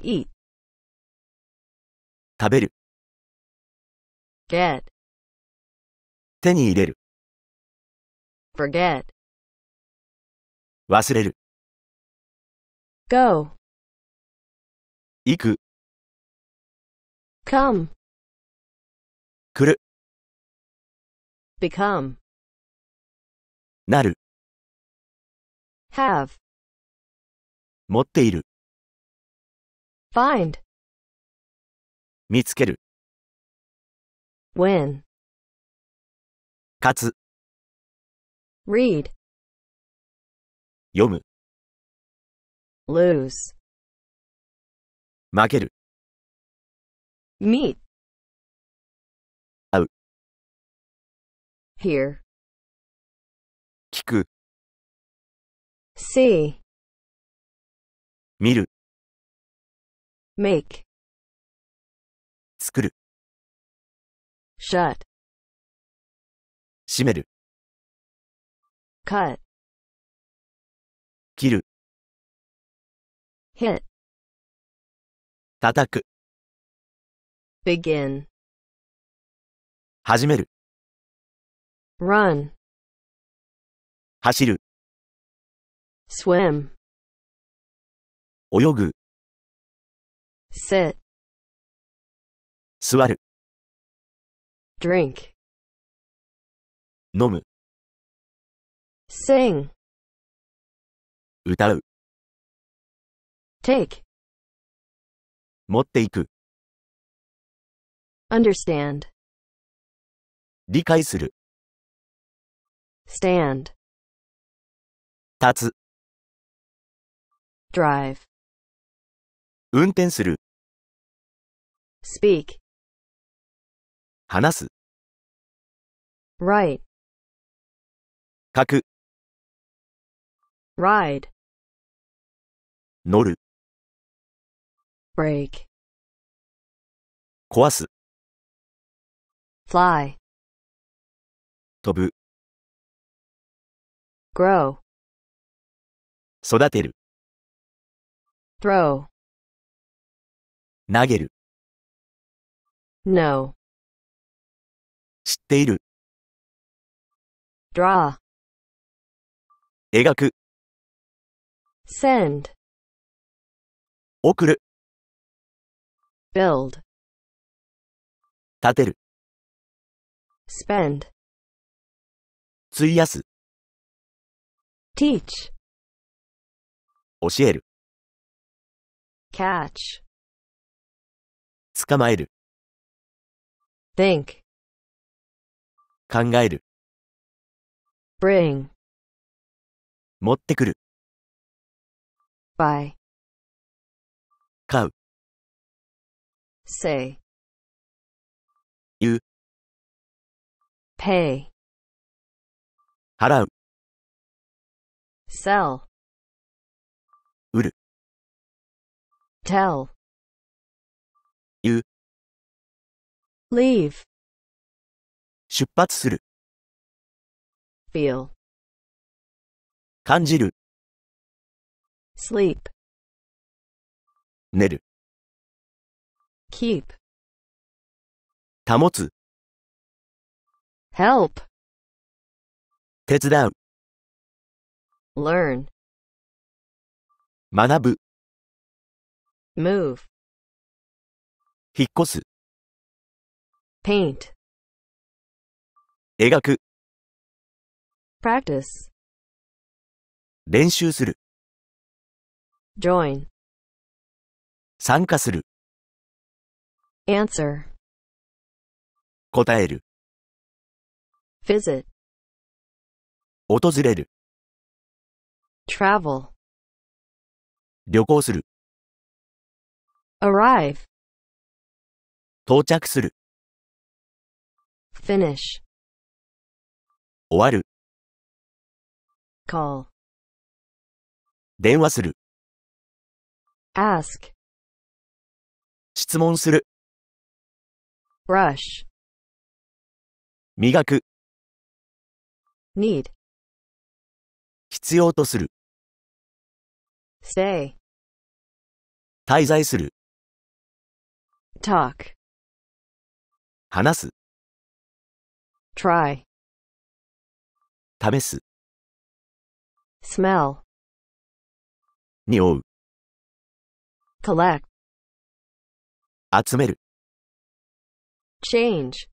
eat 食べる get 手に入れる forget 忘れる go 行く come 来る become なる have 持っている find 見つける win 勝つ read 読む lose 負ける meet 会う hear 聞く see 見る make 作る shut 閉める cut 切る hit 叩く begin 始める run 走る swim 泳ぐ sit 座る drink 飲む sing 歌う take 持っていく understand 理解する stand 立つ drive 運転する speak, 話す write, 書く ride, 乗る break, 壊す fly, 飛ぶ grow, 育てる throw. 投げる。No. 知っている。draw, 描く。send, 送る。build, 立てる。spend, 費やす。teach, 教える。catch. 捕まえる think 考える bring 持ってくる buy 買う say 言う pay 払う sell 売る tell u leave 出発する feel 感じる sleep 寝る keep 保つ help 手伝う learn 学ぶ move 引っ越す paint 描く practice 練習する join 参加する answer 答える visit 訪れる travel 旅行する arrive 到着する。finish 終わる。call 電話する。ask 質問する。brush 磨く。need 必要とする。stay 滞在する。talk 話す try 試す smell 匂う collect 集める change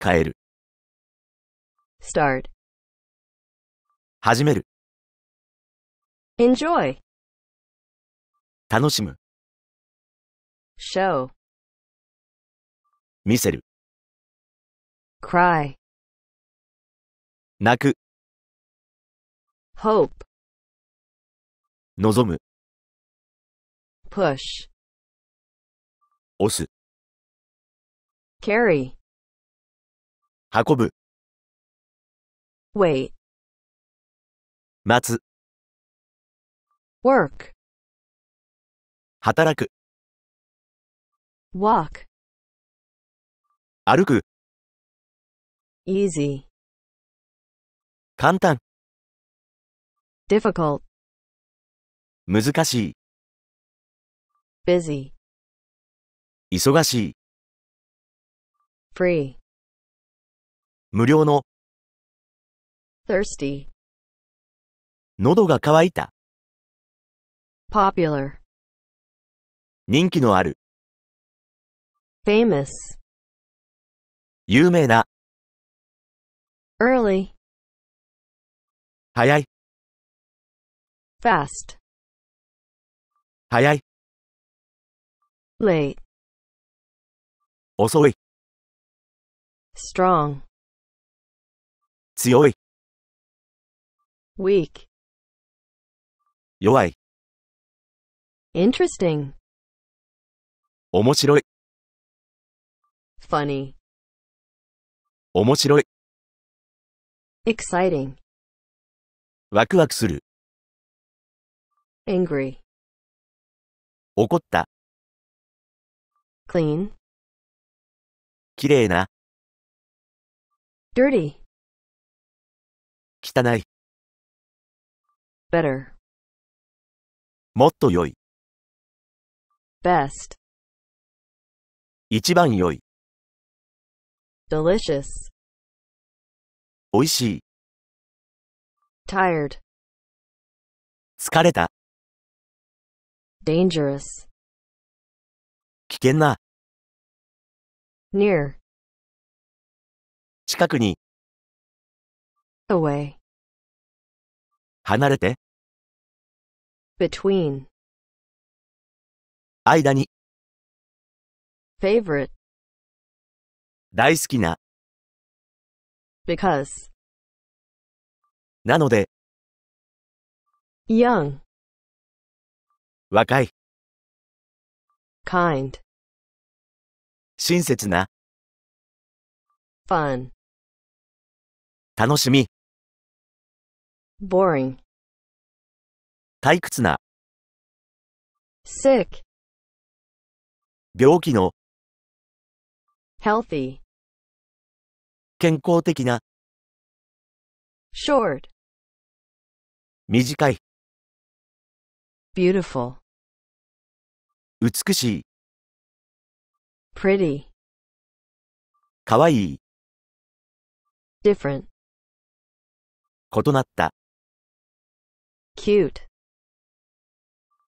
変える start 始める enjoy 楽しむ show 見せる。cry, 泣く、hope, 望む、push, 押す、carry, 運ぶ、wait, 待つ、work, 働く、walk, 歩く easy 簡単 difficult 難しい busy 忙しい free 無料の thirsty 喉が渇いた popular 人気のある famous 有名な early 早い fast 早い late 遅い strong 強い weak 弱い interesting 面白い funny 面白い。exciting, ワクワクする。angry, 怒った。clean, 綺麗な。dirty, 汚い。better, もっと良い。best, 一番良い。delicious 美味しい tired 疲れた dangerous 危険な near 近くに away 離れて between 間に favorite 大好きな because なので young 若い kind 親切な fun 楽しみ boring 退屈な sick 病気の healthy 健康的な short 短い beautiful 美しい pretty かわいい different 異なった cute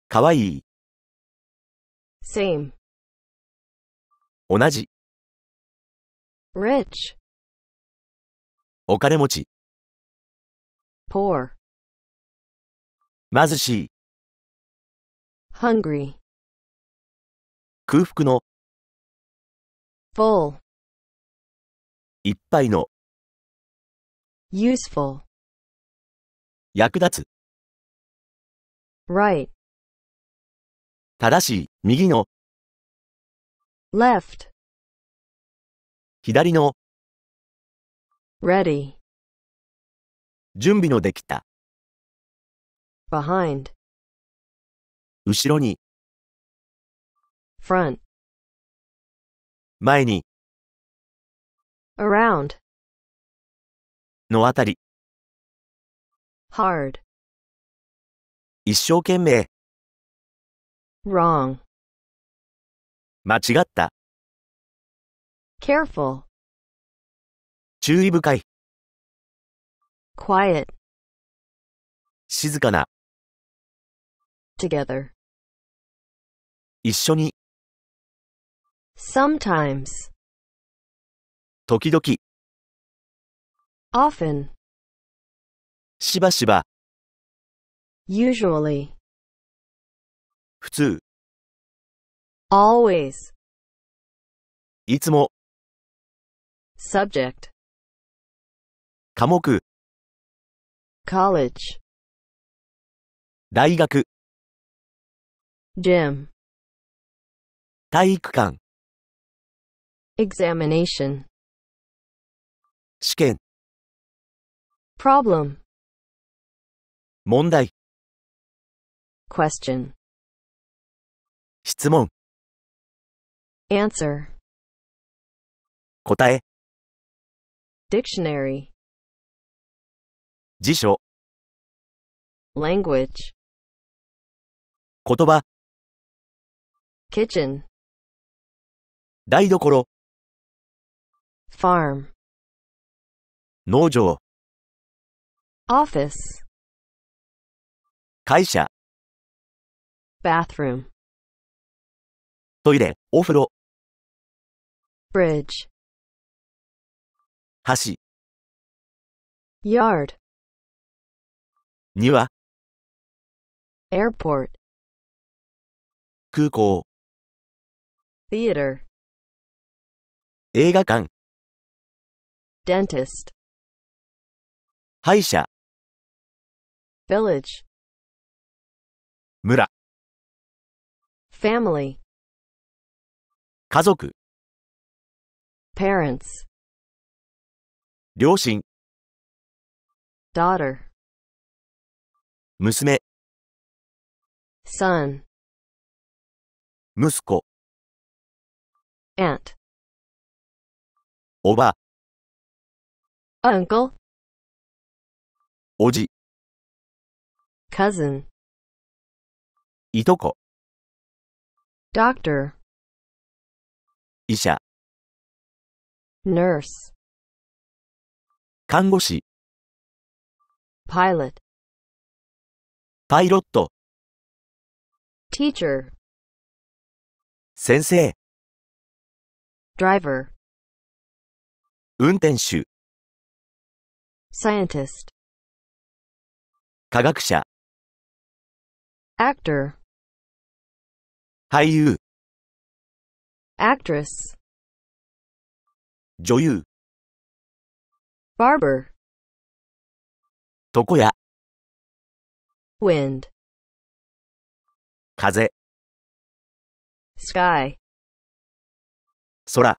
かわいい same 同じ rich お金持ち。poor, 貧しい。hungry, 空腹の full, いっぱいの useful, 役立つ。right, 正しい。右の left, 左の ready 準備のできた behind 後ろに front 前に around のあたり hard 一生懸命 wrong 間違った careful 注意深い quiet 静かな together 一緒に sometimes 時々 often しばしば usually 普通 always いつも subject 科目 college 大学 gym 体育館 examination 試験 problem 問題 question 質問 answer 答え dictionary 辞書 language 言葉 kitchen 台所 farm 農場 office 会社 bathroom トイレ、お風呂 bridge 橋 yard には airport 空港 theater 映画館 dentist 歯医者 village 村 family 家族 parents 両親 daughter 娘 son, 息子 aunt, おば uncle, おじ cousin, いとこ doctor, 医者 nurse, 看護師 pilot, パイロット teacher 先生 driver 運転手 scientist 科学者 actor 俳優 actress 女優 barber 床屋 wind 風 sky 空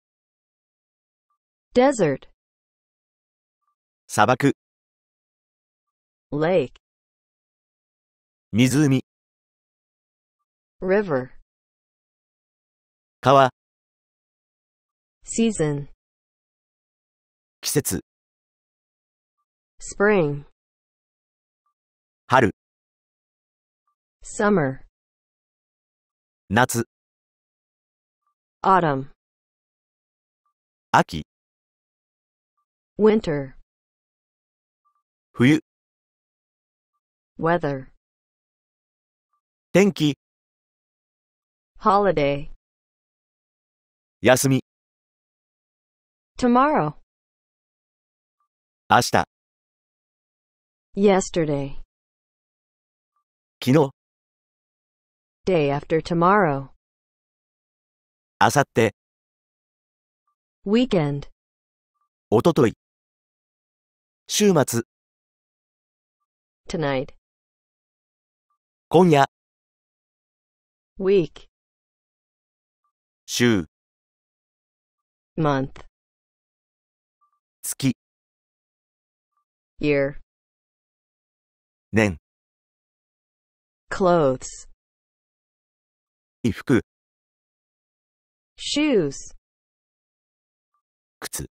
desert 砂漠 lake 湖 river 川 season 季節 spring 春 summer 夏 autumn 秋 winter 冬 weather 天気 holiday 休み tomorrow 明日 yesterday 昨日 day after tomorrow. あさって weekend, おととい週末 tonight, 今夜 week, 週 month, 月 year, 年 clothes, 服 shoes 靴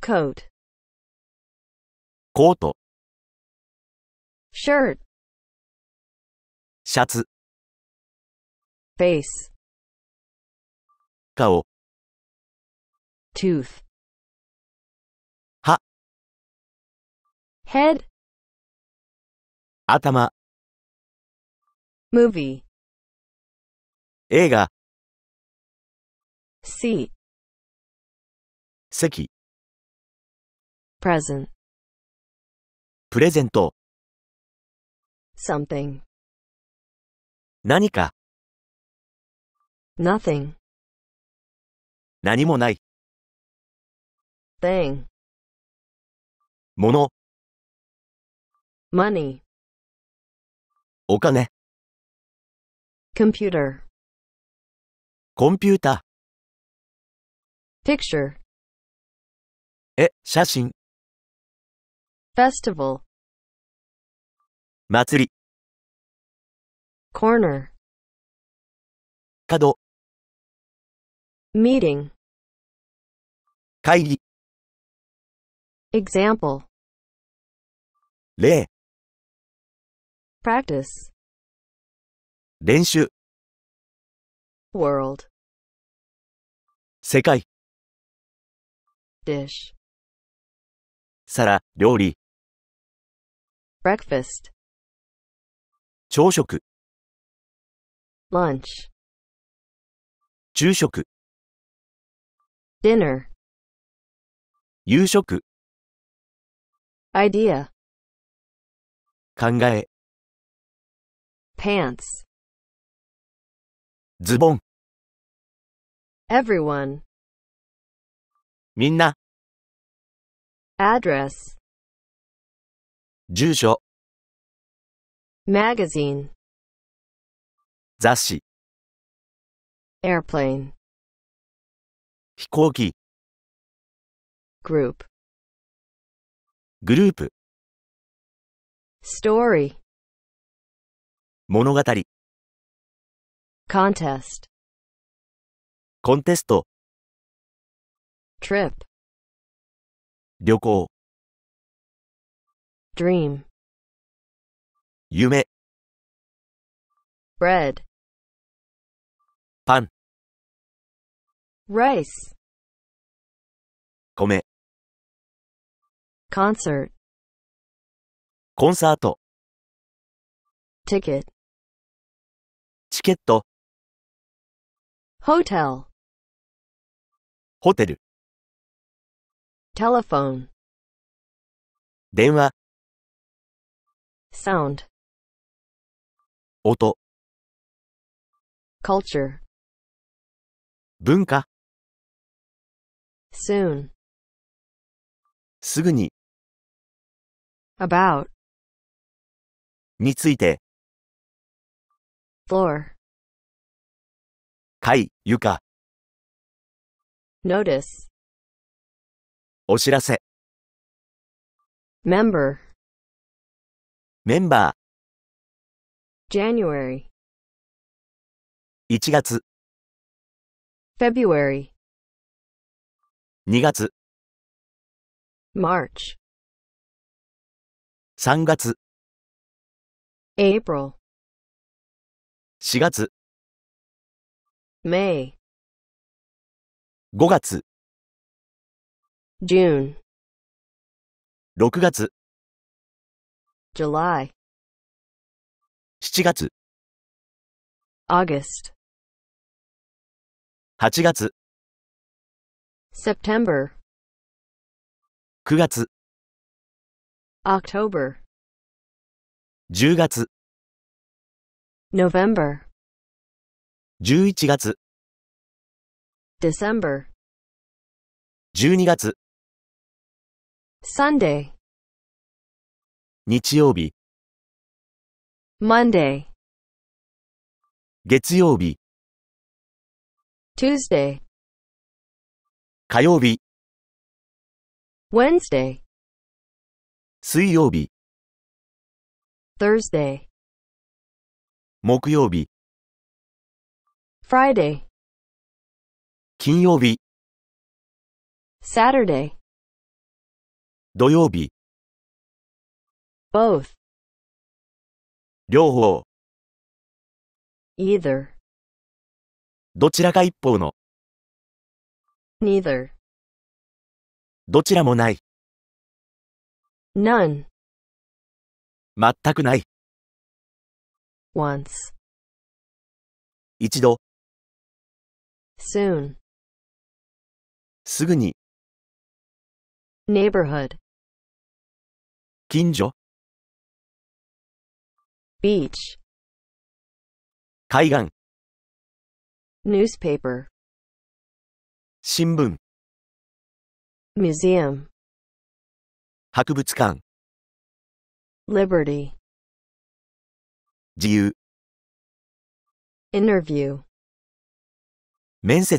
coat コート shirt シャツ face 顔 tooth 歯 head 頭 movie 映画 seat 席 present プレゼント something 何か nothing 何もない thing もの money お金 computer コンピュータ picture, え、写真、festival, 祭り、corner, 角、meeting, 会議、example, 例、practice, 練習、world. 世界 dish 皿、料理 breakfast 朝食 lunch 昼食 dinner 夕食 idea 考え pants ズボン everyone みんな address 住所 magazine 雑誌 airplane 飛行機 group グループ story 物語 contest コンテスト trip 旅行 dream 夢 bread パン rice 米 concert コンサート ticket チケット hotel ホテル。テレフォン。電話。サウンド。音。culture. 文化。soon. すぐに。about. について。floor. 階、床。notice お知らせ member メンバ January 1月 February 2月 March 3月 April 4月 May 5月 June 6月 July 7月 August 8月 September 9月 October 10月 November 11月 December 12月 Sunday 日曜日 Monday 月曜日 Tuesday 火曜日 Wednesday 水曜日 Thursday 木曜日 Friday 金曜日 Saturday 土曜日 both 両方 either どちらか一方の neither どちらもない none 全くない once 一度 soon すぐに neighborhood 近所 beach 海岸 newspaper 新聞 museum 博物館 liberty 自由 interview 面接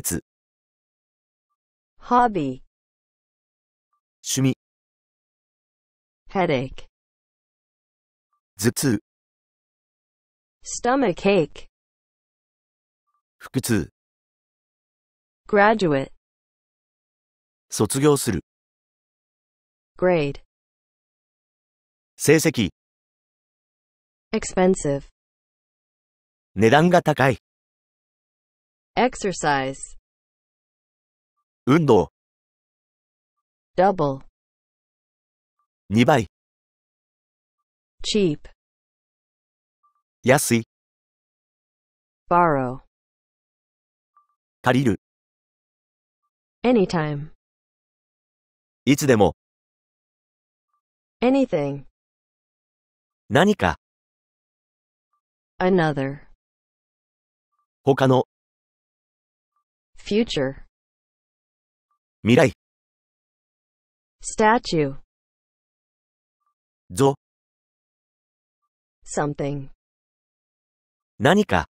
hobby 趣味 headache 頭痛 stomach ache 腹痛 graduate 卒業する grade 成績 expensive 値段が高い exercise 運動 double 2倍 cheap 安い borrow 借りる anytime いつでも anything 何か another 他の future 未来 statue ぞ something 何か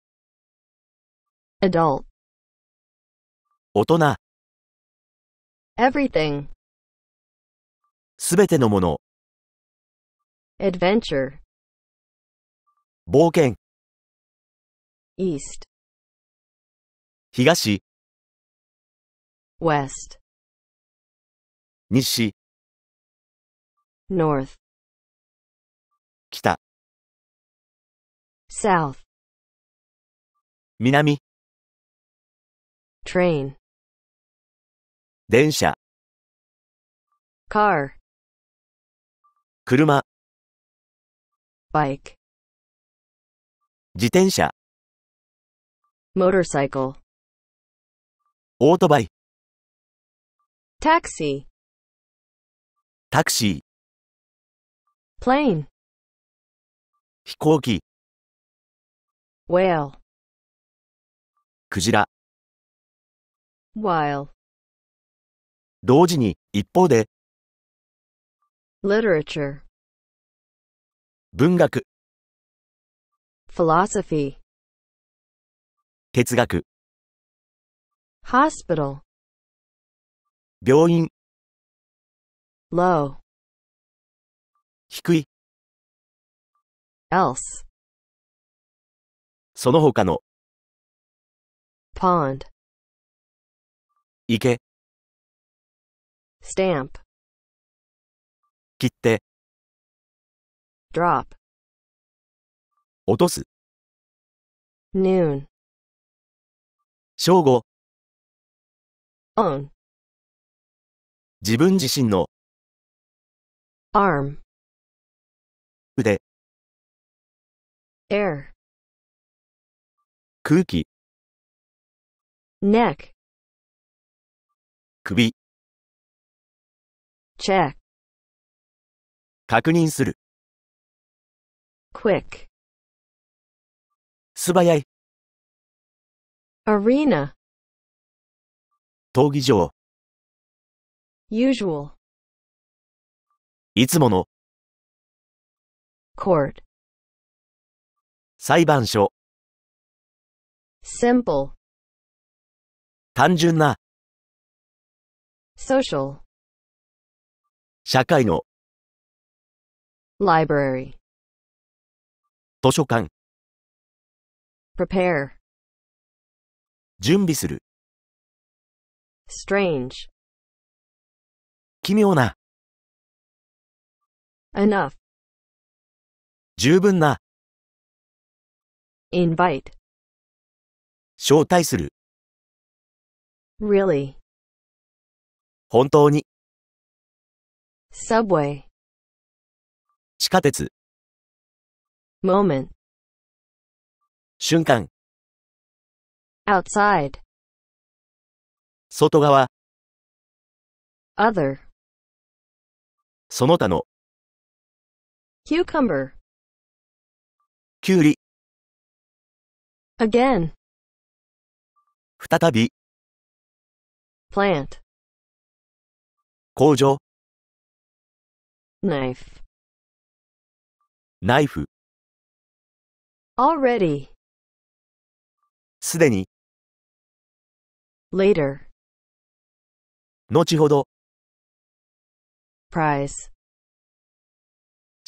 adult 大人 everything すべてのもの adventure 冒険 east 東 west 西 north 北 south 南 train 電車 car 車 bike 自転車 motorcycle オートバイ taxi タクシー plane 飛行機 whale クジラ while 同時に一方で literature 文学 philosophy 哲学 hospital 病院 low 低い else その他の pond 池 stamp 切って drop 落とす noon 正午 o n 自分自身の arm 腕 air 空気 neck 首 check 確認する quick 素早い arena 闘技場 usual いつもの court 裁判所 simple 単純な social 社会の library 図書館 prepare 準備する strange 奇妙な enough 十分な invite 招待する really 本当に subway 地下鉄 moment 瞬間 outside 外側 other その他の cucumber きゅうり again 再び plant 工場 knife ナイフ already すでに later 後ほど prize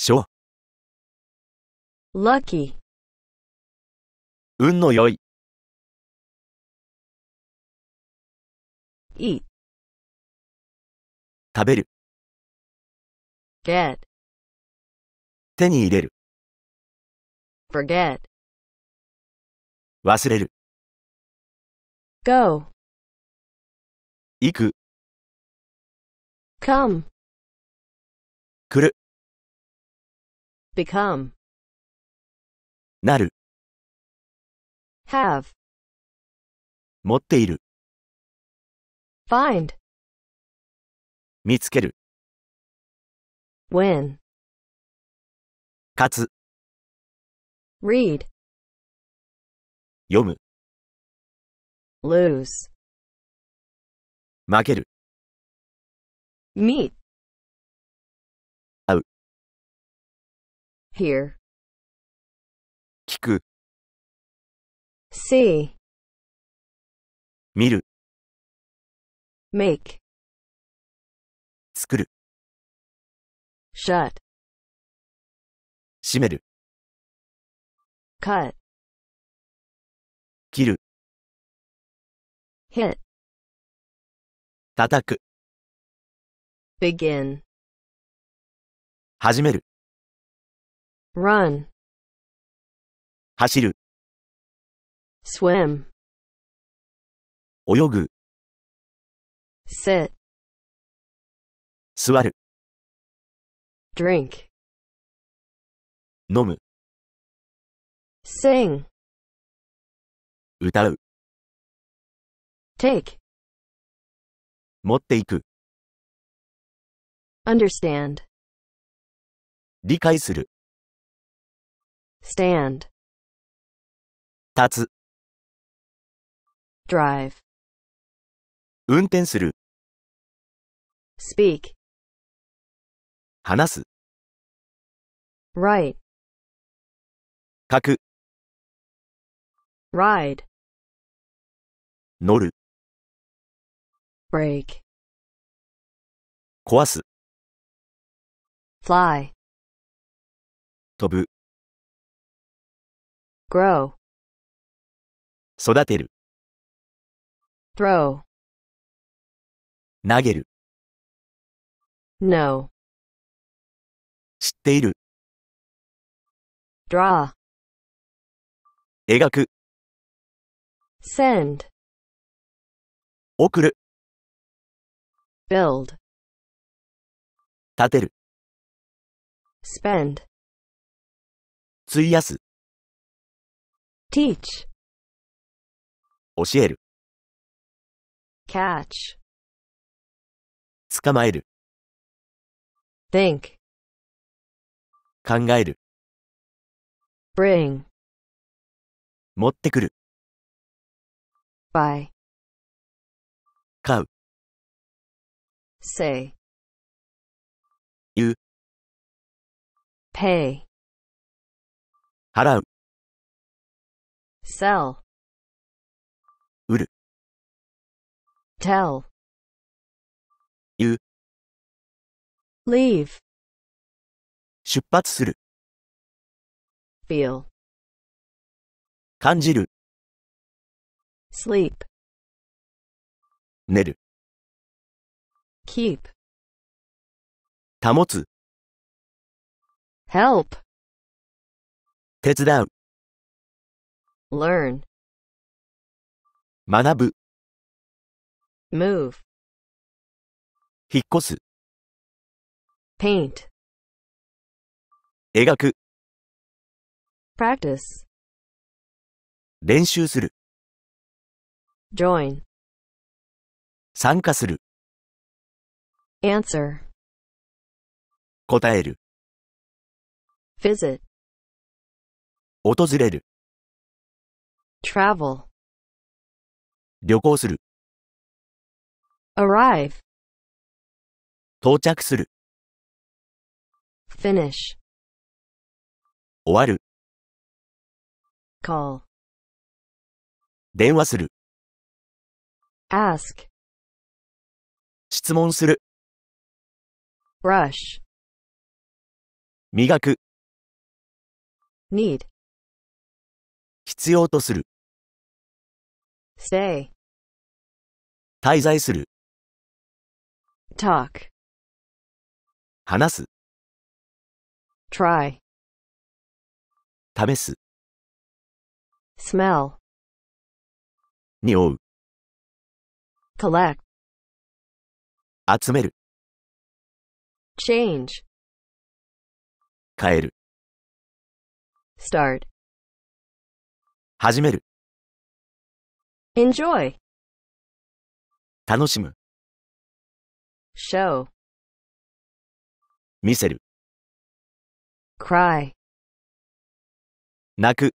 賞 lucky 運の良い eat 食べる get 手に入れる forget 忘れる go 行く come 来る become なる。have 持っている。find 見つける。win 勝つ。read 読む。lose 負ける。meet 会う。here 聞く see 見る make 作る shut 閉める cut 切る hit 叩く begin 始める run 走る swim 泳ぐ sit 座る drink 飲む sing 歌う take 持っていく understand 理解する stand 立つ drive 運転する speak 話す write 書く ride 乗る break 壊す fly 飛ぶ grow 育てる throw 投げる n o 知っている draw 描く send 送る build 立てる spend 費やす teach 教える。catch, 捕まえる、think, 考える、bring, 持ってくる、buy, 買う、say, 言う、pay, 払う、sell, tell you, leave 出発する feel 感じる sleep 寝る keep 保つ help 手伝う learn 学ぶ move 引っ越す paint 描く practice 練習する join 参加する answer 答える visit 訪れる travel 旅行する arrive 到着する finish 終わる call 電話する ask 質問する brush 磨く need 必要とする stay 滞在する talk 話す try 試す smell 匂う collect 集める change 変える start 始める enjoy 楽しむ show 見せる cry 泣く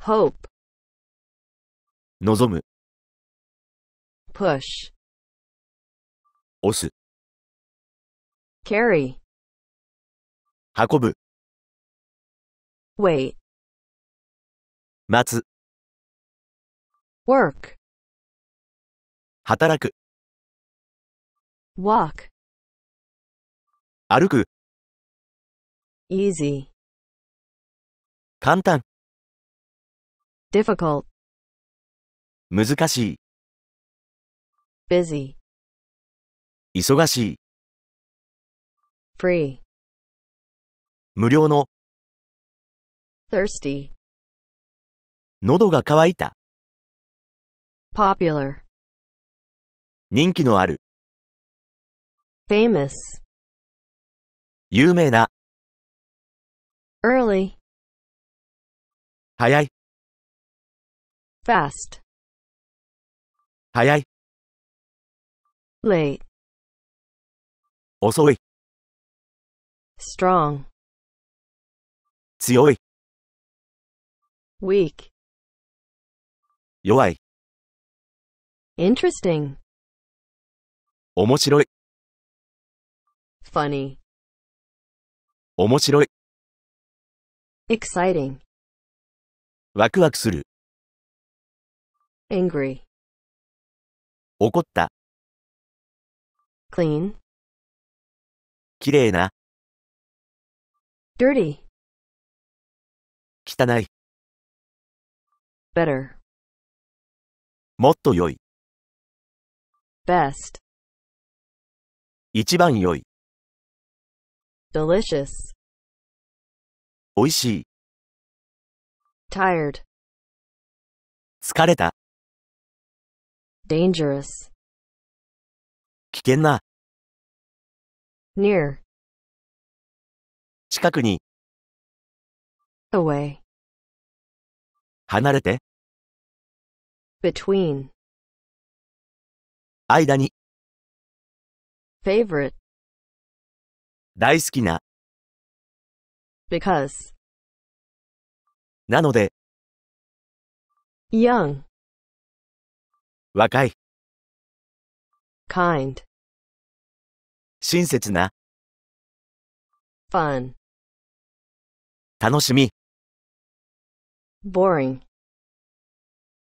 hope 望む push 押す carry 運ぶ wait 待つ work 働く walk 歩く easy 簡単 difficult 難しい busy 忙しい free 無料の thirsty 喉が渇いた popular 人気のある famous 有名な early 早い fast 早い late 遅い strong 強い weak 弱い interesting 面白い funny 面白い exciting ワクワクする angry 怒った clean きれいな dirty 汚い better もっと良い best 一番良い delicious おいしい tired 疲れた dangerous 危険な near 近くに away 離れて between 間に favorite 大好きな because なので young 若い kind 親切な fun 楽しみ boring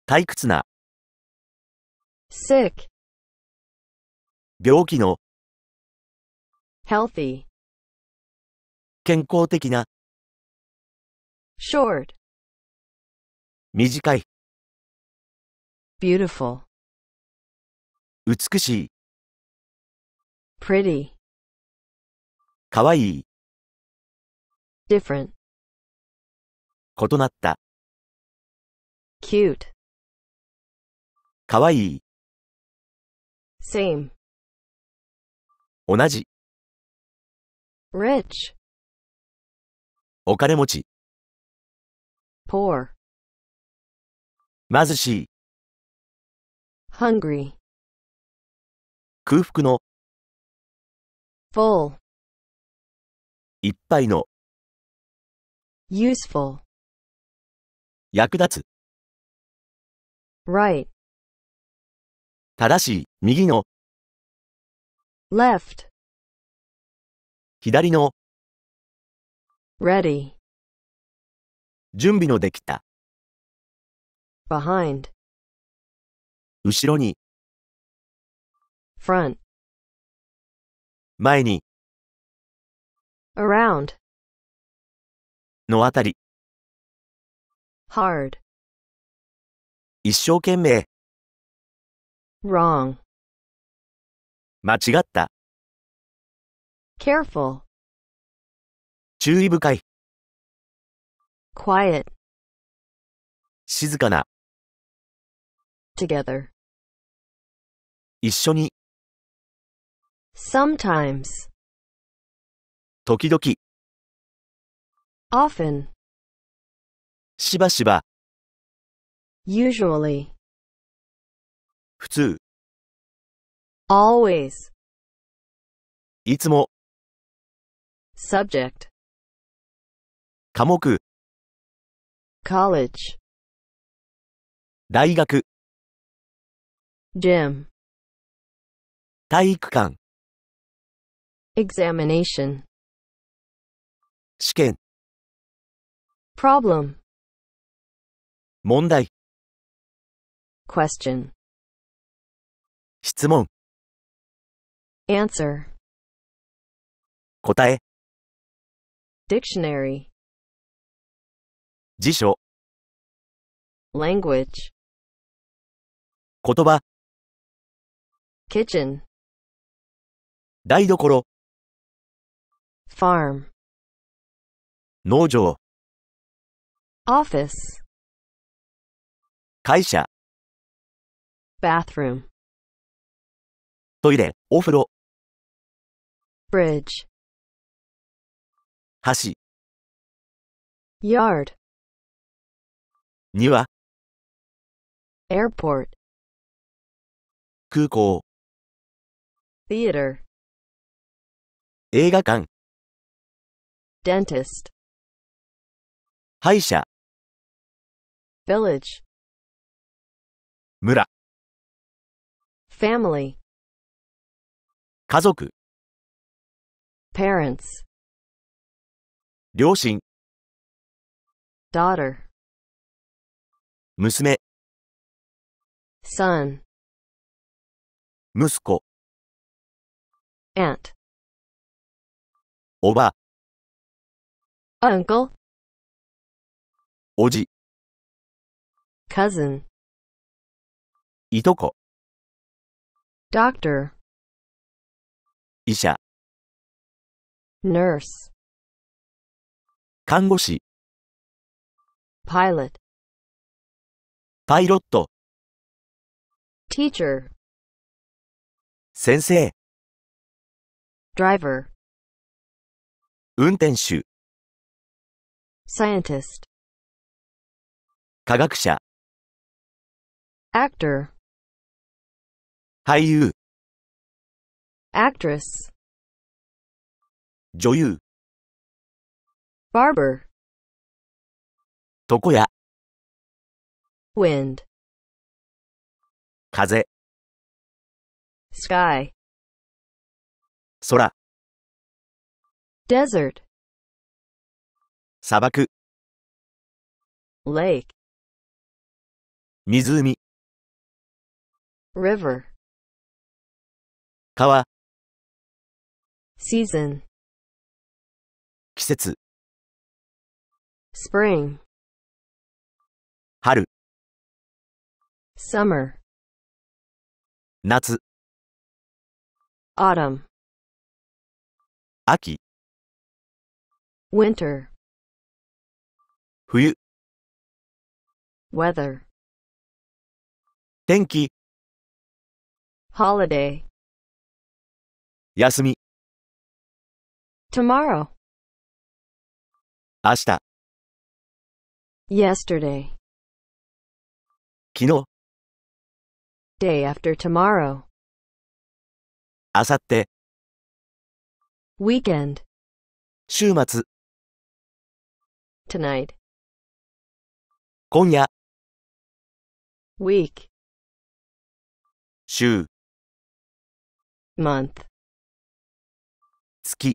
退屈な sick 病気の healthy 健康的な short 短い beautiful 美しい pretty かわいい different 異なった cute かわいい same 同じ rich お金持ち poor 貧しい hungry 空腹の full いっぱいの useful 役立つ right 正しい右の left 左の ready 準備のできた behind 後ろに front 前に around のあたり hard 一生懸命 wrong 間違った careful 注意深い quiet 静かな together 一緒に sometimes 時々 often しばしば usually 普通 always いつも subject 科目 college 大学 gym 体育館 examination 試験 problem 問題 question 質問 answer 答え dictionary 辞書 language 言葉 kitchen 台所 farm 農場 office 会社 bathroom トイレ、お風呂 bridge 橋 yard には airport 空港 theater 映画館 dentist 歯医者 village 村 family 家族 parents 両親 daughter 娘 son, 息子、aunt, おば、uncle, おじ、cousin, いとこ、doctor, 医者、nurse, 看護師、pilot, パイロット teacher 先生 driver 運転手 scientist 科学者 actor 俳優 actress 女優 barber 床屋 wind 風 sky 空 desert 砂漠 lake 湖 river 川 season 季節 spring 春 summer 夏 autumn 秋 winter 冬 weather 天気 holiday 休み tomorrow 明日 yesterday 昨日 day after tomorrow. あさって weekend, 週末 tonight, 今夜 week, 週 month, 月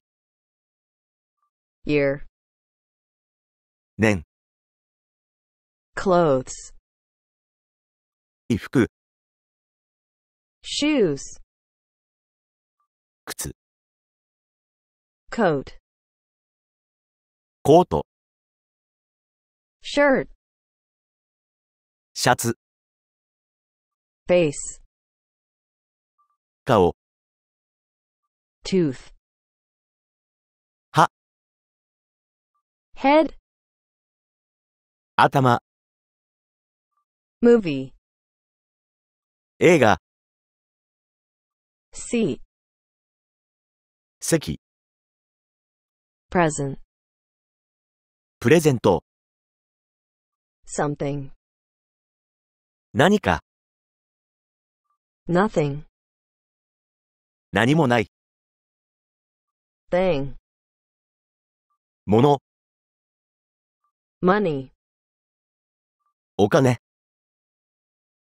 year, 年 clothes, 衣服 shoes 靴 coat コート shirt シャツ face 顔 tooth 歯 head 頭 movie 映画 seat 席 present プレゼント something 何か nothing 何もない thing 物 money お金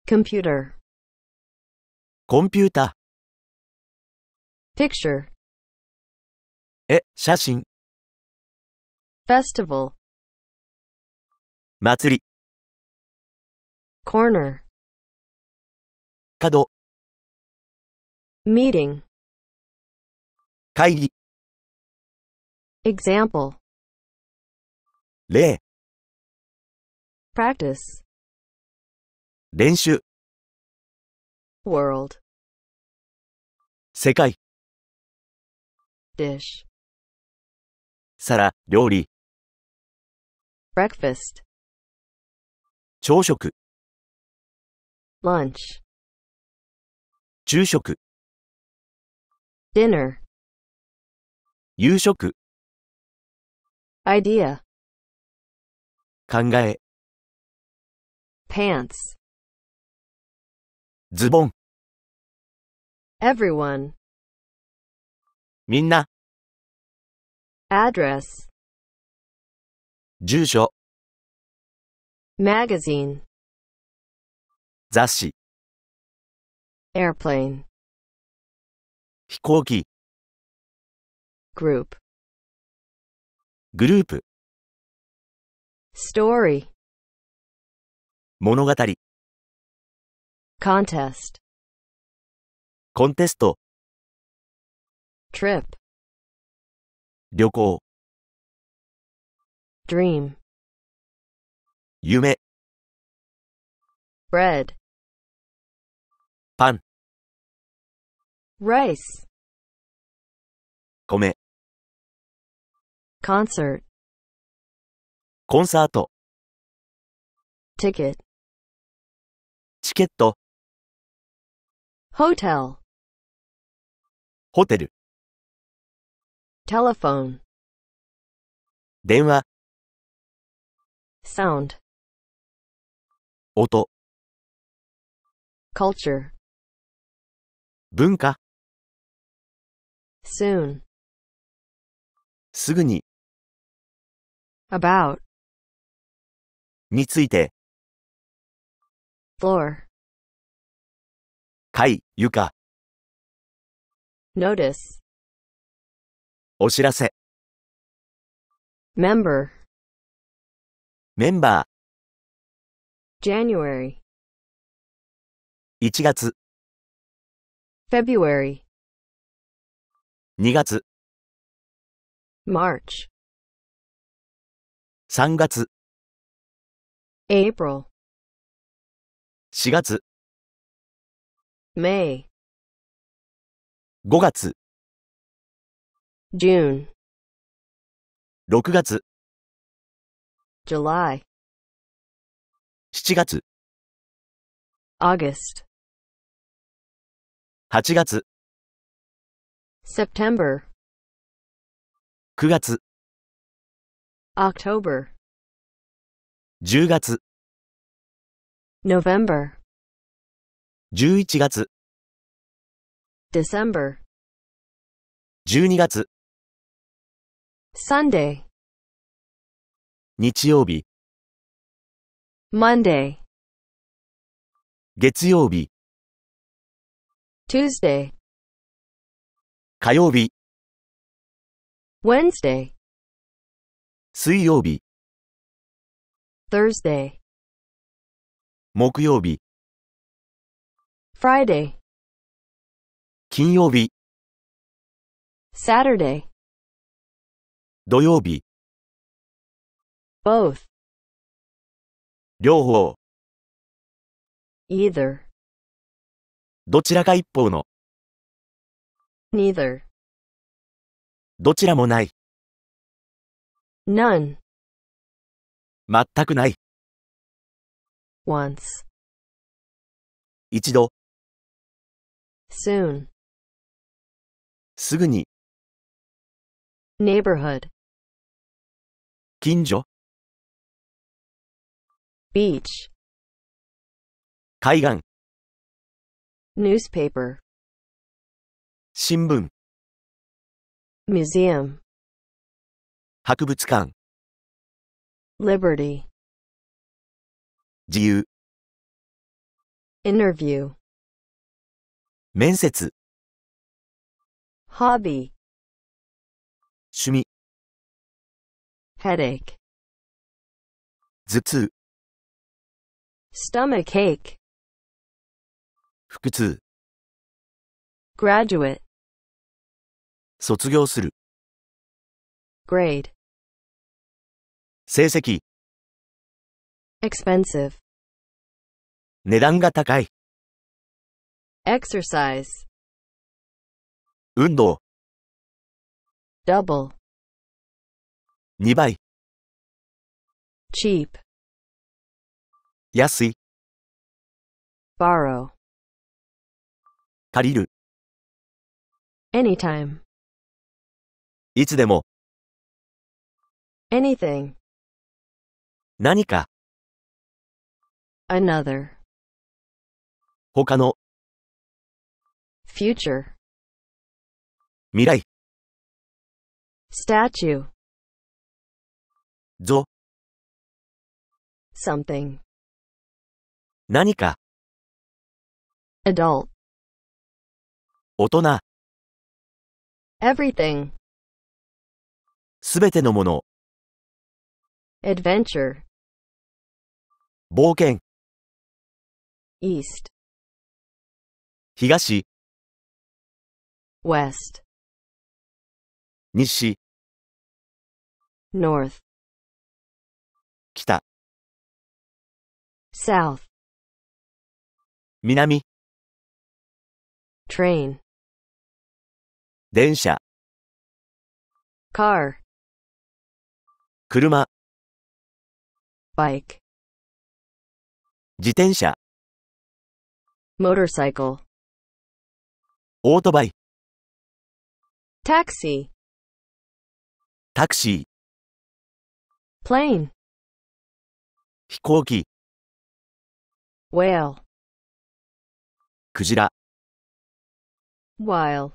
computer コンピュータ picture え、写真 festival 祭り corner 角 meeting 会議 example 例 practice 練習 world 世界 dish 皿、料理 breakfast 朝食 lunch 昼食 dinner 夕食 idea 考え pants ズボン everyone みんな。address, 住所、magazine, 雑誌、airplane, 飛行機、group, グループ、story, 物語、contest, コンテスト、trip 旅行 dream 夢 bread パン rice 米 concert コンサート ticket チケット hotel ホテル telephone 電話 sound 音 culture 文化 soon すぐに about について floor 階床 notice お知らせ。member, メンバ January, ー、1月、February, 2月、March, 3月、April, 4月、May, 5月、June 6月 July 7月 August 8月 September 9月 October 10月 November 11月 December 12月 Sunday 日曜日 Monday 月曜日 Tuesday 火曜日 Wednesday 水曜日 Thursday 木曜日 Friday 金曜日 Saturday 土曜日 both 両方 either どちらか一方の neither どちらもない none 全くない once 一度 soon すぐに neighborhood 近所 beach 海岸 newspaper 新聞 museum 博物館 liberty 自由 interview 面接 hobby 趣味 headache 頭痛 stomach ache 腹痛 graduate 卒業する grade 成績 expensive 値段が高い exercise 運動 double 2倍 cheap 安い borrow 借りる anytime いつでも anything 何か another 他の future 未来 statue ぞ something 何か adult 大人 everything すべてのもの adventure 冒険 east 東 west 西 north 北 south 南 train 電車 car 車 bike 自転車 motorcycle オートバイ taxi タクシー plane 飛行機 whale クジラ while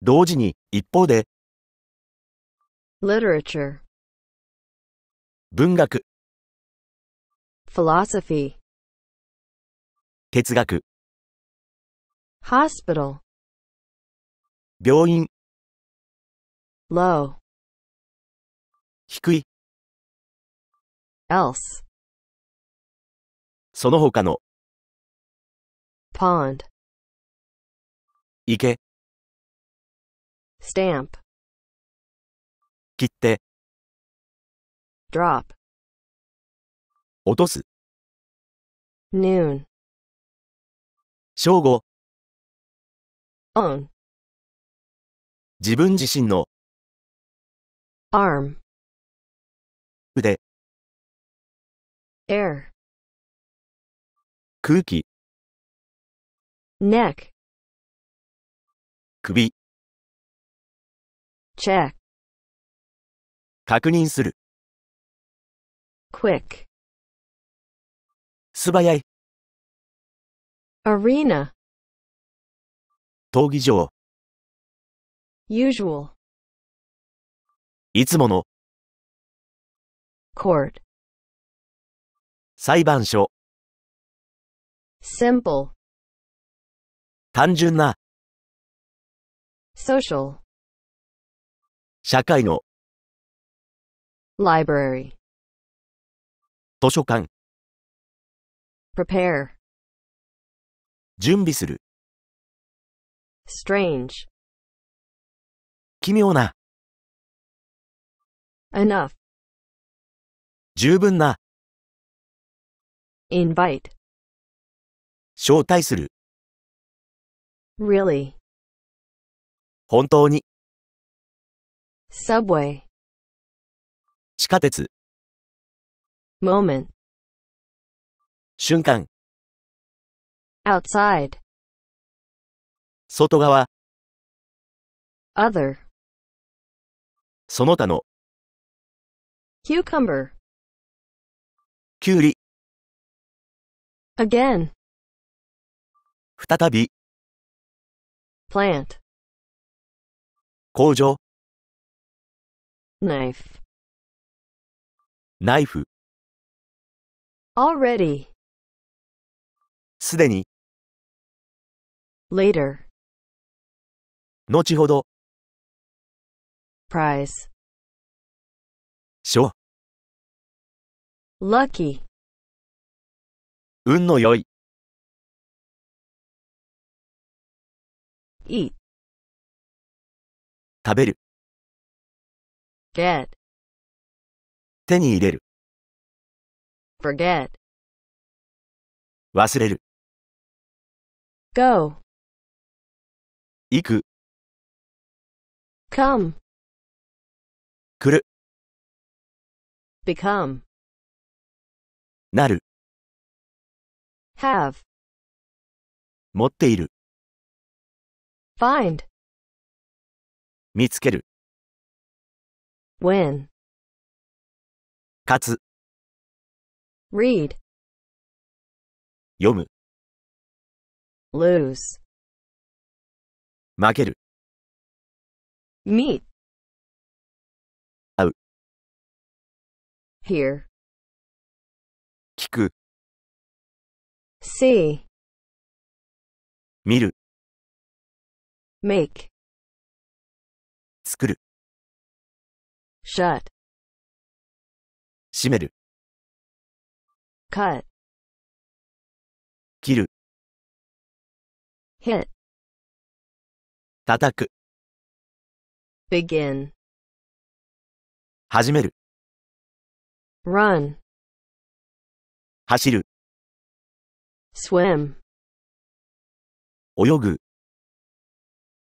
同時に一方で literature 文学 philosophy 哲学 hospital 病院 low 低い else その他の pond 池 stamp 切って drop 落とす noon 正午 own 自分自身の arm 腕 air 空気 neck 首 check 確認する quick 素早い arena 闘技場 usual いつもの court 裁判所 simple 単純な social 社会の library 図書館 prepare 準備する strange 奇妙な enough 十分な invite 招待する really 本当に subway 地下鉄 moment 瞬間 outside 外側 other その他の cucumber きゅうり again 再び plant 工場 knife ナイフ already すでに later 後ほど prize 賞 lucky 運の良い。食べる。g e 手に入れる。f o r g e 忘れる。go. 行く。c o m 来る。b e c なる。have 持っている find 見つける win 勝つ read 読む lose 負ける meet 会う hear 聞く see 見る make 作る shut 閉める cut 切る hit 叩く begin 始める run 走る swim 泳ぐ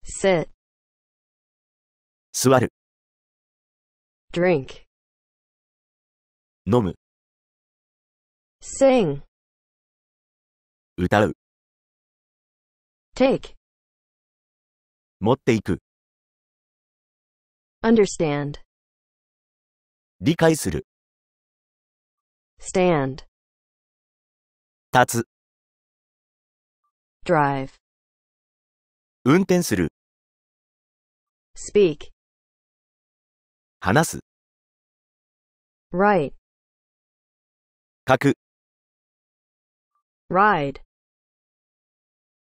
sit 座る drink 飲む sing 歌う take 持っていく understand 理解する stand 立つ drive 運転する speak 話す write 書く ride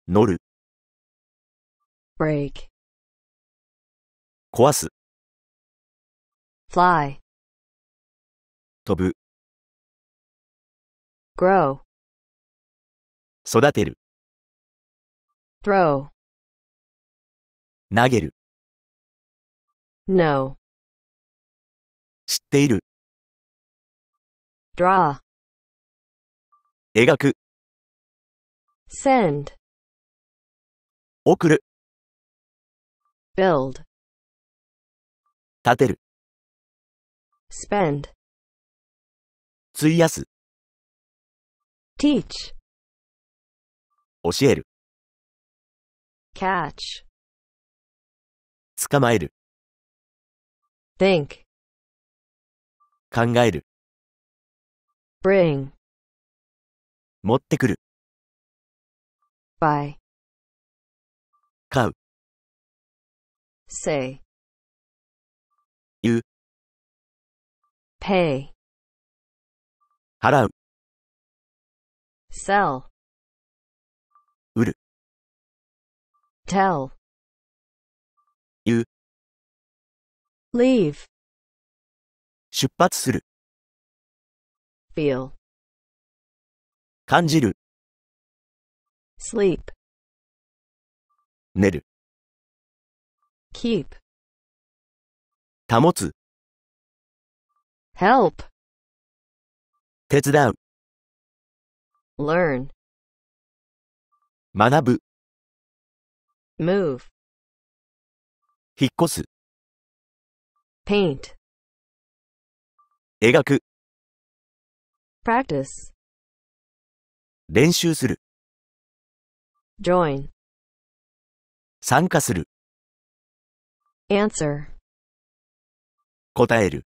乗る break 壊す fly 飛ぶ grow 育てる throw 投げる n o 知っている draw 描く send 送る build 建てる spend 費やす teach 教える catch 捕まえる think 考える bring 持ってくる buy 買う say 言う pay 払う sell tell you, leave 出発する feel 感じる sleep 寝る keep 保つ help 手伝う learn 学ぶ move 引っ越す paint 描く practice 練習する join 参加する answer 答える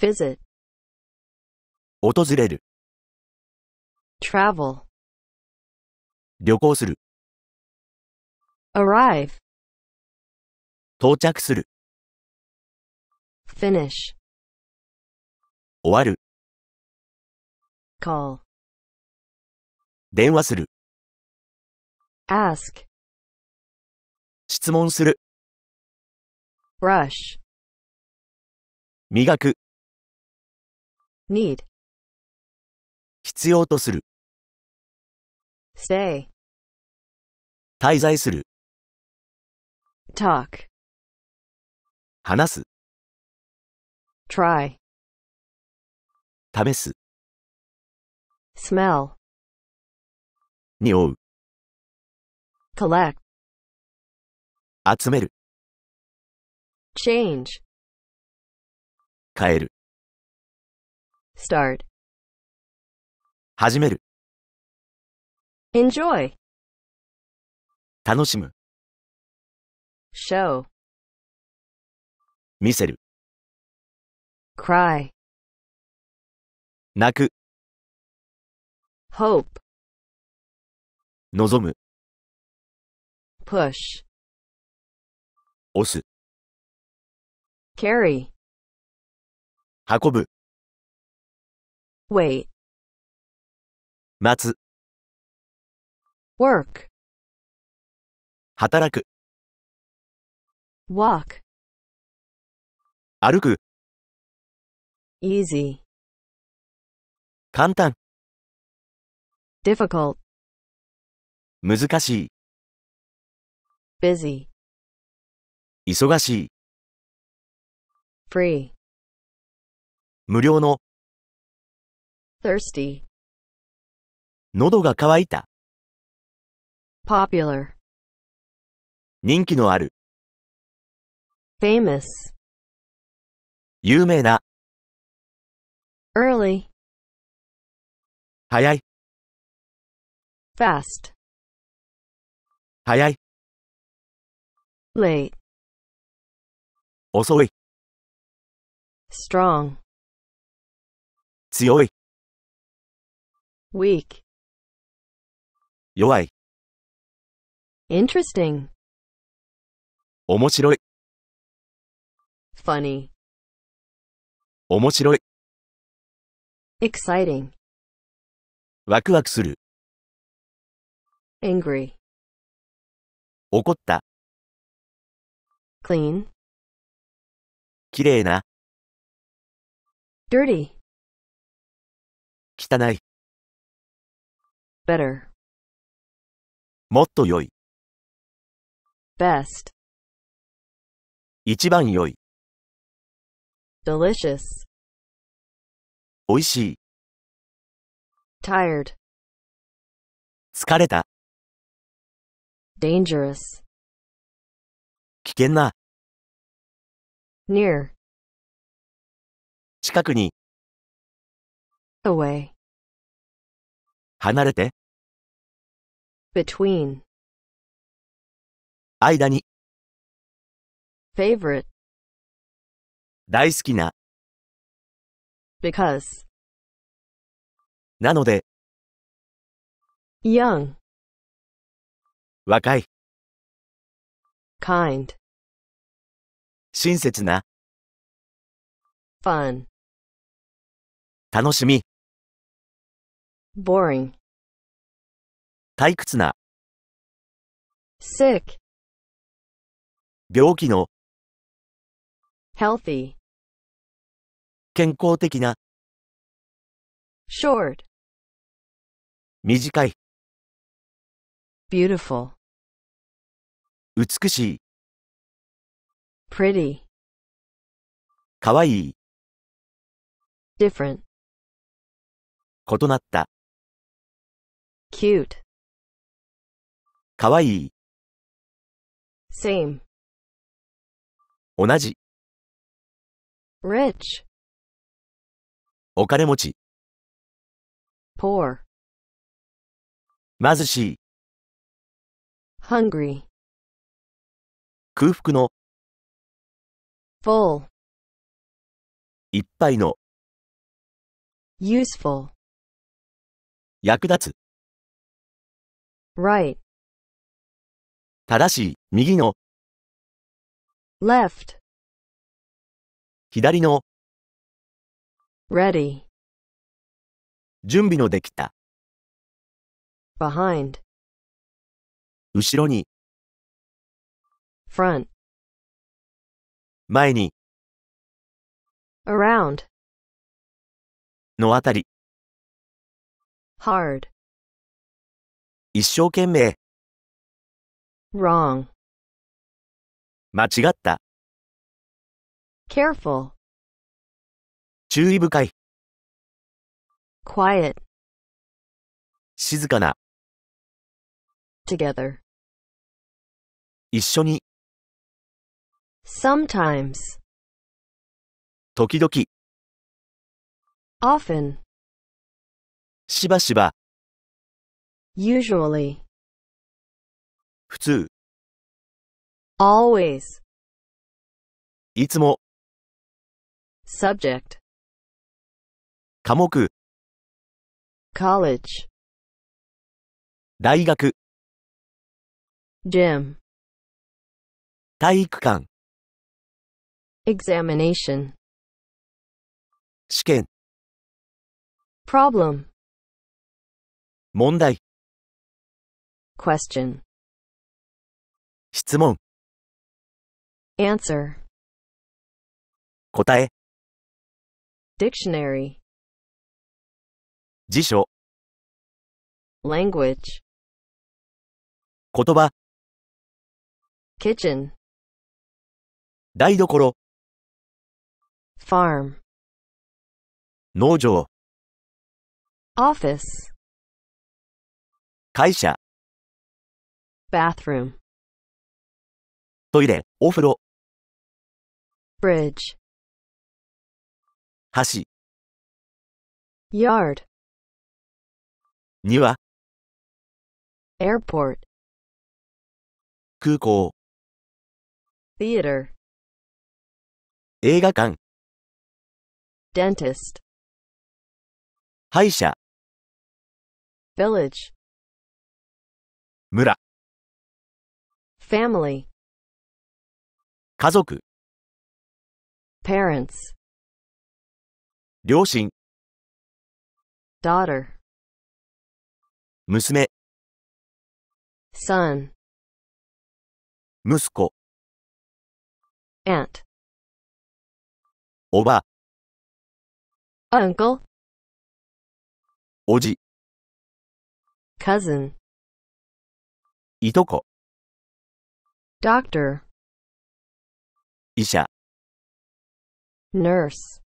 visit 訪れる travel 旅行する arrive 到着する finish 終わる call 電話する ask 質問する brush 磨く need 必要とする stay 滞在する talk 話す try 試す smell 匂う collect 集める change 変える start 始める enjoy 楽しむ show 見せる cry 泣く hope 望む push 押す carry 運ぶ wait 待つ work 働く walk 歩く easy 簡単 difficult 難しい busy 忙しい free 無料の thirsty 喉が渇いた popular 人気のある famous 有名な early 早い fast 早い late 遅い strong 強い weak 弱い interesting 面白い funny 面白い exciting ワクワクする angry 怒った clean きれいな dirty 汚い better もっと良い best 一番良い delicious 美味しい tired 疲れた dangerous 危険な near 近くに away 離れて between 間に favorite 大好きな because なので young 若い kind 親切な fun 楽しみ boring 退屈な sick 病気の healthy 健康的な short 短い beautiful 美しい pretty かわいい different 異なった cute かわいい same 同じ rich お金持ち。poor, 貧しい。hungry, 空腹の full, いっぱいの useful, 役立つ。right, 正しい。右の left, 左の ready 準備のできた behind 後ろに front 前に around のあたり hard 一生懸命 wrong 間違った careful 注意深い quiet 静かな together 一緒に sometimes 時々 often しばしば usually 普通 always いつも subject 科目 college 大学 gym 体育館 examination 試験 problem 問題 question 質問 answer 答え dictionary 辞書 language 言葉 kitchen 台所 farm 農場 office 会社 bathroom トイレ、お風呂 bridge 橋 yard には airport 空港 theater 映画館 dentist 歯医者 village 村 family 家族 parents 両親 daughter 娘 son, 息子、aunt, おば、uncle, おじ、cousin, いとこ、doctor, 医者、nurse,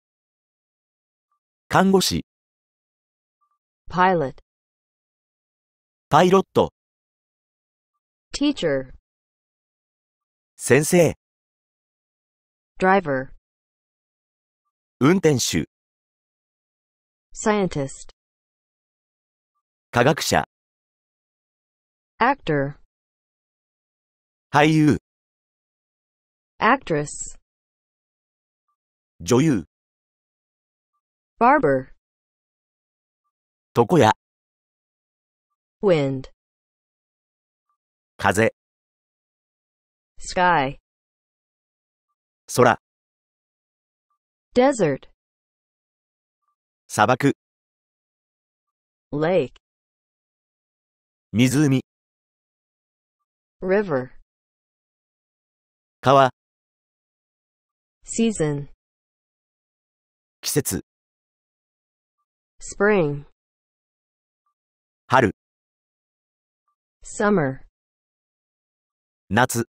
看護師、pilot, パイロット teacher 先生 driver 運転手 scientist 科学者 actor 俳優 actress 女優 barber 床屋 wind 風 sky 空 desert 砂漠 lake 湖 river 川 season 季節 spring 春 summer 夏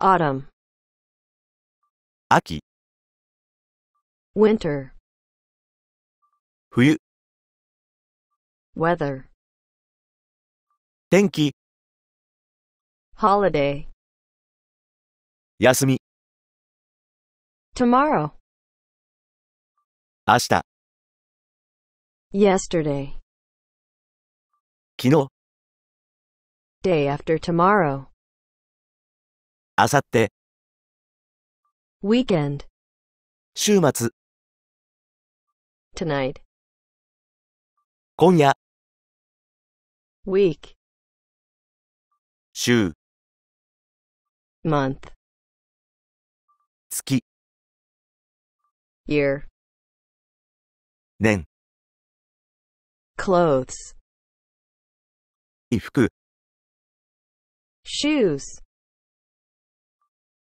autumn 秋 winter 冬 weather 天気 holiday 休み tomorrow 明日 yesterday 昨日 day after tomorrow. あさって Weekend. 週末 Tonight. 今夜 Week. 週 Month. 月 Year. 年 Clothes. 衣服 shoes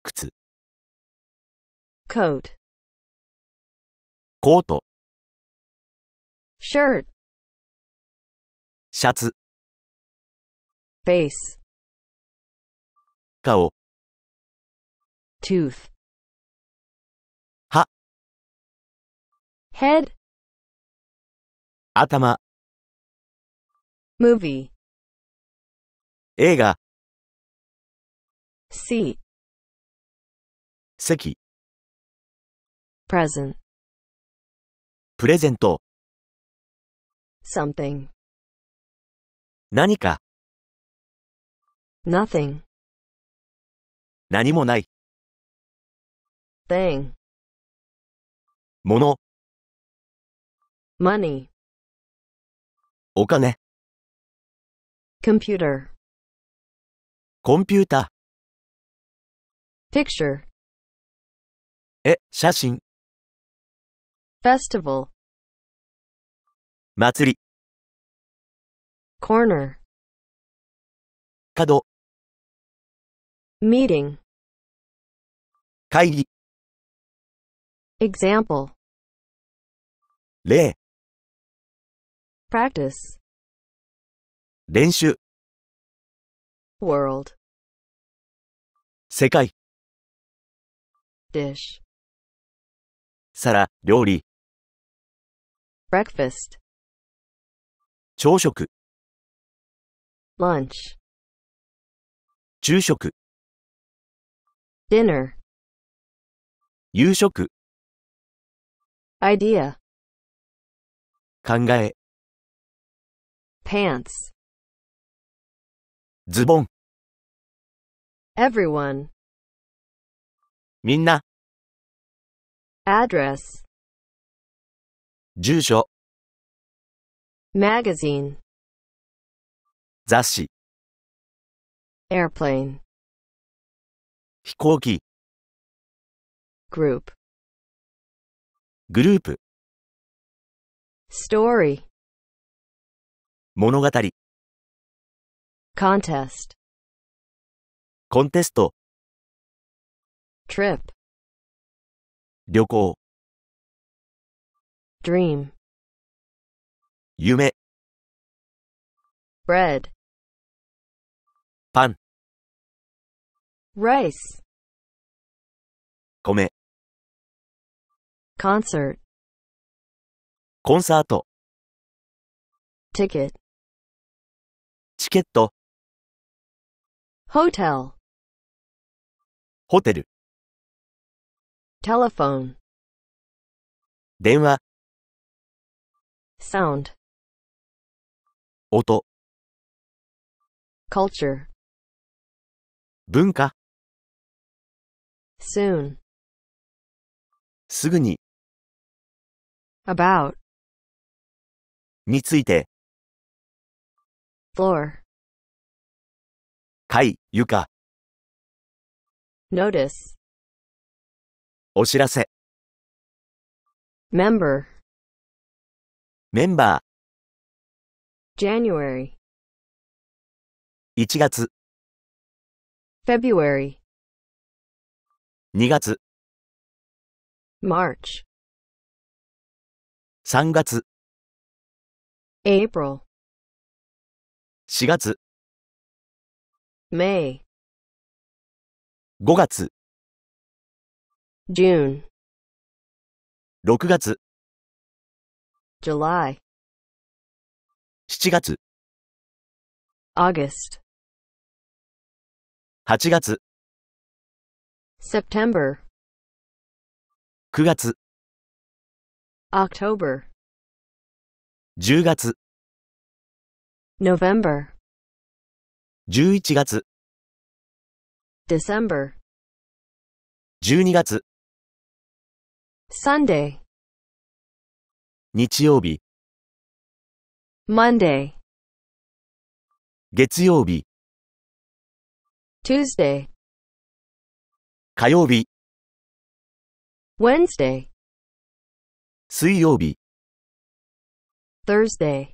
靴 coat コート shirt シャツ face 顔 tooth 歯 head 頭 movie 映画 seat 席 present プレゼント something 何か nothing 何もない thing 物 money お金 computer コンピュータ picture え、写真 festival 祭り corner 角 meeting 会議 example 例 practice 練習 world 世界 dish 皿、料理 breakfast 朝食 lunch 昼食 dinner 夕食 idea 考え pants ズボン everyone みんな。address 住所 magazine 雑誌 airplane 飛行機 group グループ story 物語 contest コンテスト trip 旅行 dream 夢 bread パン rice 米 concert コンサート ticket チケット hotel ホテル telephone 電話 sound 音 culture 文化 soon すぐに about について floor 階床 notice お知らせ。member, メンバ January, ー、1月、February, 2月、March, 3月、April, 4月、May, 5月、June 6月 July 7月 August 8月 September 9月 October 10月 November 11月 December 12月 Sunday 日曜日 Monday 月曜日 Tuesday 火曜日 Wednesday 水曜日 Thursday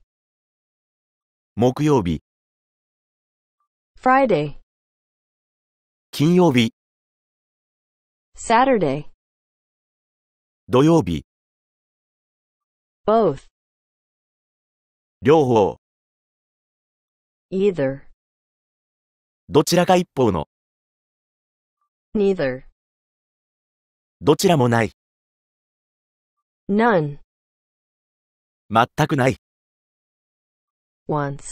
木曜日 Friday 金曜日 Saturday 土曜日 both 両方 either どちらか一方の neither どちらもない none 全くない once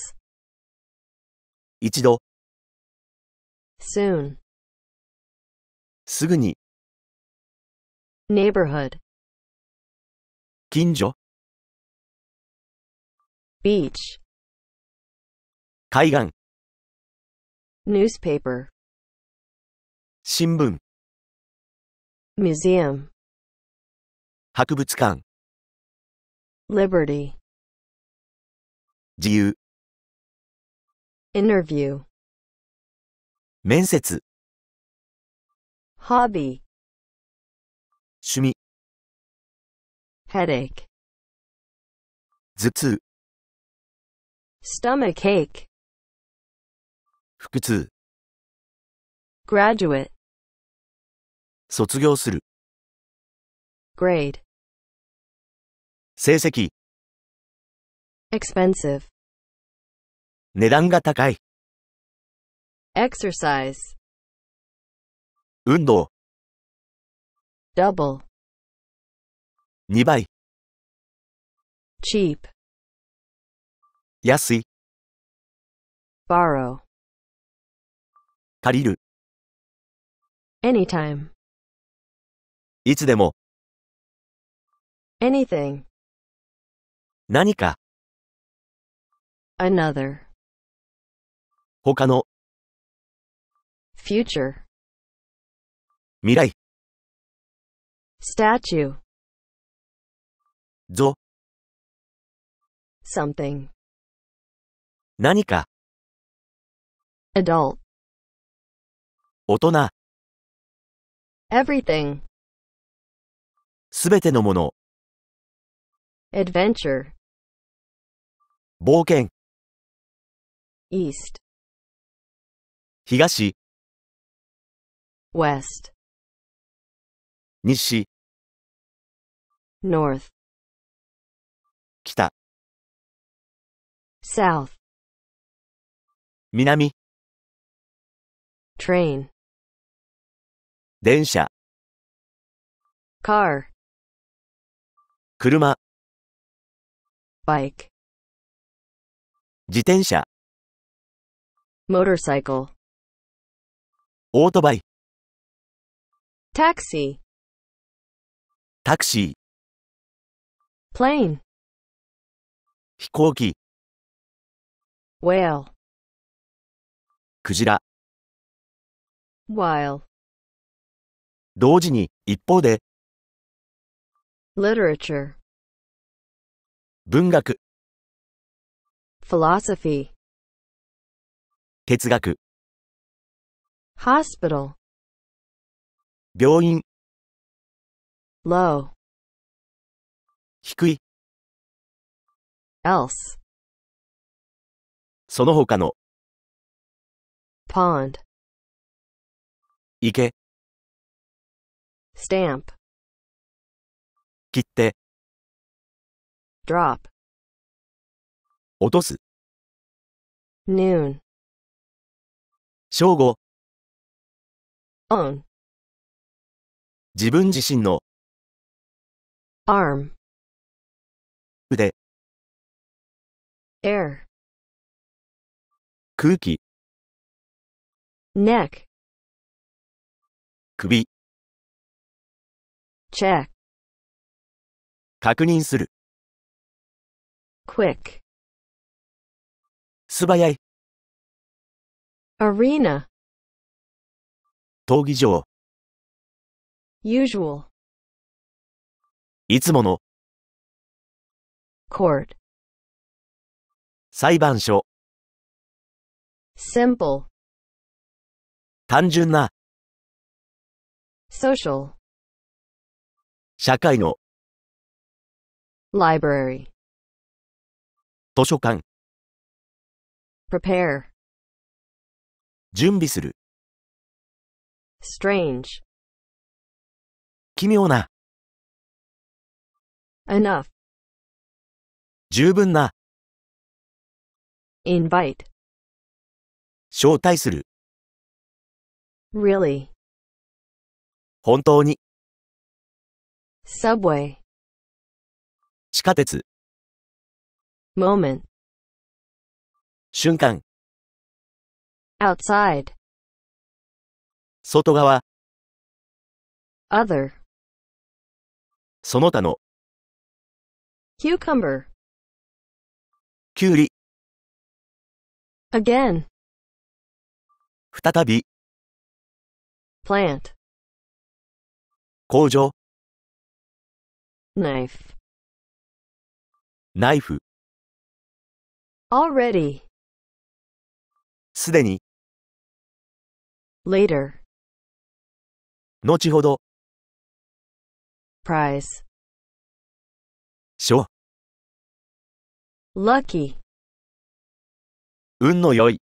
一度 soon すぐに neighborhood 近所 beach 海岸 newspaper 新聞 museum 博物館 liberty 自由 interview 面接 hobby 趣味 headache 頭痛 stomach ache 腹痛 graduate 卒業する grade 成績 expensive 値段が高い exercise 運動 double 2倍 cheap 安い borrow 借りる anytime いつでも anything 何か another 他の future 未来 statue ぞ something 何か adult 大人 everything すべてのもの adventure 冒険 east 東 west 西 north 北 south 南 train 電車 car 車 bike 自転車 motorcycle オートバイ taxi タクシー plane 飛行機 whale クジラ while 同時に一方で literature 文学 philosophy 哲学 hospital 病院 low 低い else その他の pond 池 stamp 切って drop 落とす noon 正午 own 自分自身の arm 腕 air 空気 neck 首 check 確認する quick 素早い arena 闘技場 usual いつもの court 裁判所 simple 単純な social 社会の library 図書館 prepare 準備する strange 奇妙な enough 十分な invite 招待する really 本当に subway 地下鉄 moment 瞬間 outside 外側 other その他の cucumber きゅうり again 再び plant 工場 knife ナイフ already すでに later 後ほど prize 賞 lucky 運の良い